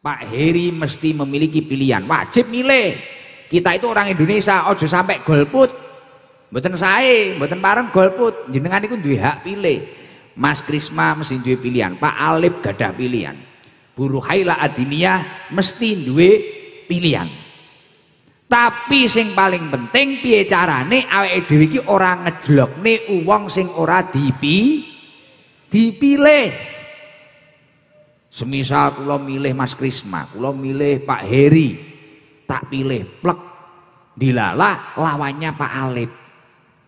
Pak Heri mesti memiliki pilihan, wajib milih. Kita itu orang Indonesia, ojo sampai golput. Mboten saya mboten bareng golput. Jenengan itu duwe hak pilih. Mas Krisma mesti duwe pilihan, Pak Alip gada pilihan. Buruh Haila Adinia mesti duwe pilihan. Tapi sing paling penting piye carane awake dhewe orang ora ngejlokne uang sing ora dipi dipilih. Semisal kula milih Mas Krisma, kula milih Pak Heri, tak pilih plek dilala lawannya Pak Alip.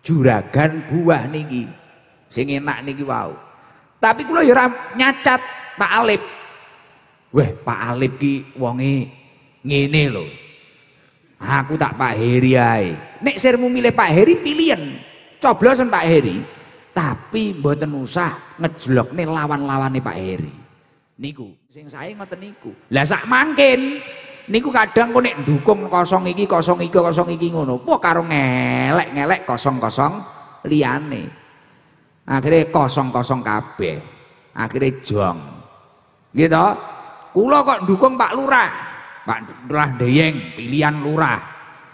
Juragan buah niki. Sing enak niki wau. Tapi kula ya nyacat Pak Alip. Weh, Pak Alip ki wonge ngene lho. Aku tak Pak Heri ae. Nek sirmu milih Pak Heri pilihan. Coblosan Pak Heri. Tapi mboten usah ngejlokne lawan-lawane Pak Heri niku. Sing saya ngoten niku. Lah sak mangkin niku kadang kok dukung kosong iki kosong iki kosong iki ngono, apa karo ngelek-ngelek kosong-kosong liane. Akhirnya kosong-kosong kabeh. Akhirnya jong. Gitu. Kulo kok dukung Pak Lurah. Pak Lurah Deyeng pilihan lurah.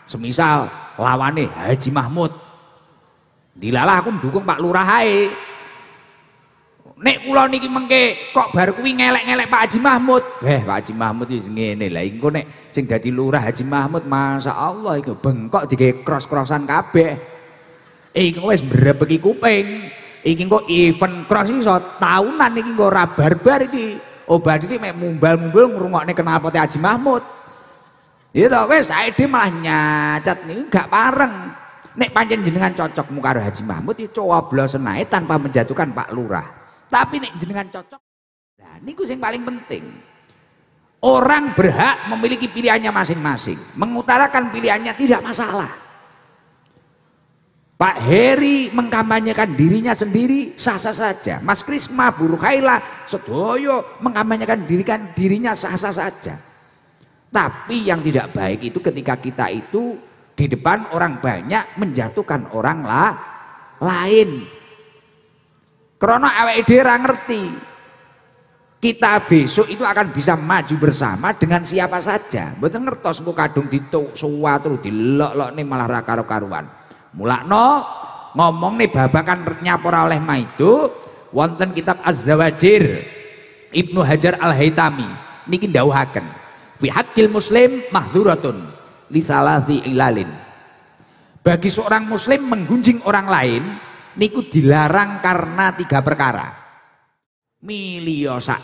Semisal lawane Haji Mahmud. Dilalah aku dukung Pak Lurah hai Nek kula niki mengke kok bar kuwi ngelek-ngelek Pak Haji Mahmud. Eh Pak Haji Mahmud wis ngene lah. engko nek sing dadi lurah Haji Mahmud Allah, iku bengkok dike cross-crossan kabeh. Iku wis mbrebeki kuping. Iki engko event cross iso taunan iki engko ora barbar iki. Obat iki mek mumbal-mumbul ngrungokne kenapa te Haji Mahmud. Ya to wis dhe malah nyacat niku gak pareng. Nek jenengan muka muka Haji Mahmud ya coblosen ae tanpa menjatuhkan Pak Lurah. Tapi nek jenengan cocok. Nah, niku yang paling penting. Orang berhak memiliki pilihannya masing-masing. Mengutarakan pilihannya tidak masalah. Pak Heri mengkampanyekan dirinya sendiri sah-sah saja. Mas Krisma, Bu Kaila, Sedoyo mengkampanyekan dirikan dirinya sah-sah saja. Tapi yang tidak baik itu ketika kita itu di depan orang banyak menjatuhkan orang lah, lain Krono awak ide ngerti. Kita besok itu akan bisa maju bersama dengan siapa saja. Betul ngertos engko kadung suatu suwa terus lok lokne malah ra karuan Mulakno ngomongne babakan nyapora oleh ma itu. wonten kitab Az-Zawajir Ibnu Hajar al Haytami niki ndawuhaken fi Hakil muslim mahduratun li salasi ilalin. Bagi seorang muslim menggunjing orang lain niku dilarang karena tiga perkara. Miliosa, sak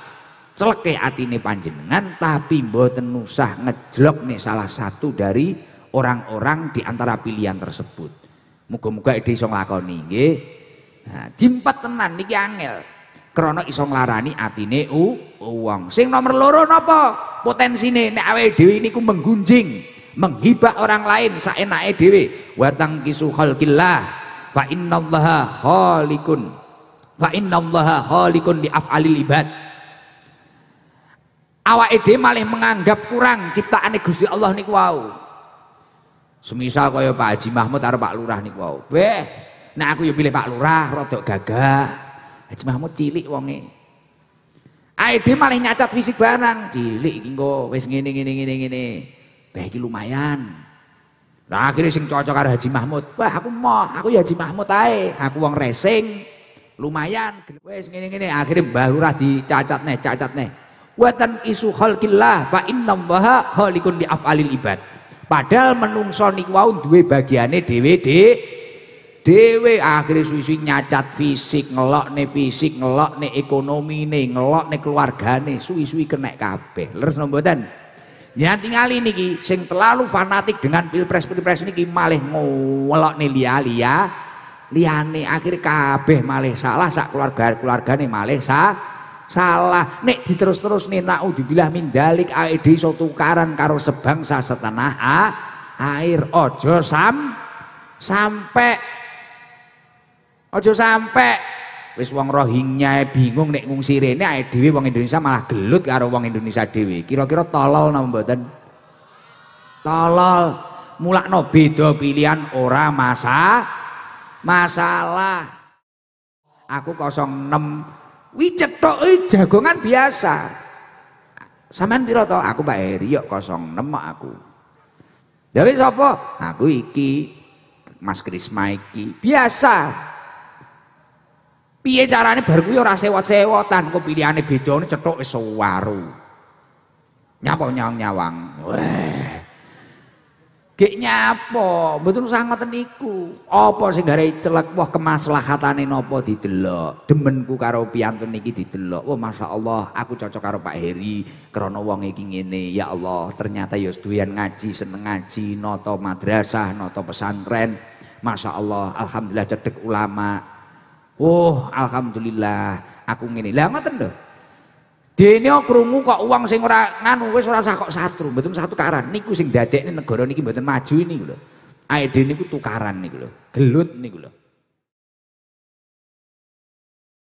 celeke atine panjenengan tapi mboten nusah ngejlok nih salah satu dari orang-orang di antara pilihan tersebut. Muga-muga ide iso nglakoni nggih. Nah, diempat tenan niki angel. Krana iso nglarani atine u wong. Sing nomor loro napa? Potensine nek awake dhewe niku menggunjing, menghibah orang lain saenake dhewe. Watang kisuh killah fa innallaha khaliqun fa innallaha khaliqun di af'alil ibad awake ide malah menganggap kurang ciptaan Gusti Allah niku wau semisal kaya Pak Haji Mahmud atau Pak Lurah niku wau beh nah aku yo pilih Pak Lurah Rodok gagah Haji Mahmud cilik wonge Aide malah nyacat fisik barang cilik iki engko wis ngene ngene ngene ngene. Bah iki lumayan. Nah, akhirnya sing cocok karo Haji Mahmud. Wah, aku mau, aku ya Haji Mahmud ae. Aku wong racing. Lumayan, wis ngene-ngene akhirnya Mbah Lurah dicacat nih, cacat nih. Watan isu khalqillah fa innallaha khaliqun li af'alil ibad. Padahal menungso niku wau duwe bagiane dhewe dw akhirnya suwi nyacat fisik ngelok nih fisik ngelok ngelokne ekonomine ngelokne keluargane suwi-suwi kena kabeh leres no mboten Ya tinggali niki sing terlalu fanatik dengan pilpres-pilpres niki malih ngolok nih lia-lia ya. liane akhir kabeh malih salah sak keluarga nih, malih sa salah nek diterus-terus nih naudzubillah mindalik aedi suatu tukaran karo sebangsa setanah a air ojo sam sampai ojo sampai. Wis wong Rohingya bingung nek ngungsi rene ae dhewe wong Indonesia malah gelut karo wong Indonesia dhewe. Kira-kira tolol napa mboten? Tolol. Mulakno beda pilihan ora masa masalah. Aku 06 wi cetok jagongan biasa. Saman piro to? Aku Pak Heri yo 06 aku. Ya wis sapa? Aku iki Mas Krisma iki. Biasa. Piye carane bar kuwi ora sewot-sewotan, kok pilihane ne cethuk wis waru. Nyapa nyawang-nyawang. Weh. Gek nyapa, mboten usah ngoten niku. Apa sing gare celek wah kemaslahatane napa didelok. Demenku karo piantun niki didelok. Wah Allah. aku cocok karo Pak Heri krana wong iki ngene. Ya Allah, ternyata ya doyan ngaji, seneng ngaji, Noto madrasah, noto pesantren. Masya Allah, Alhamdulillah cedek ulama, Oh, alhamdulillah aku ngene. Lah ngoten lho. Dene krungu kok uang sing ora nganu wis ora sah kok satru, mboten satu karan. Niku sing dadekne negara niki mboten maju niku lho. Ae dene niku tukaran niku lho. Gelut niku lho.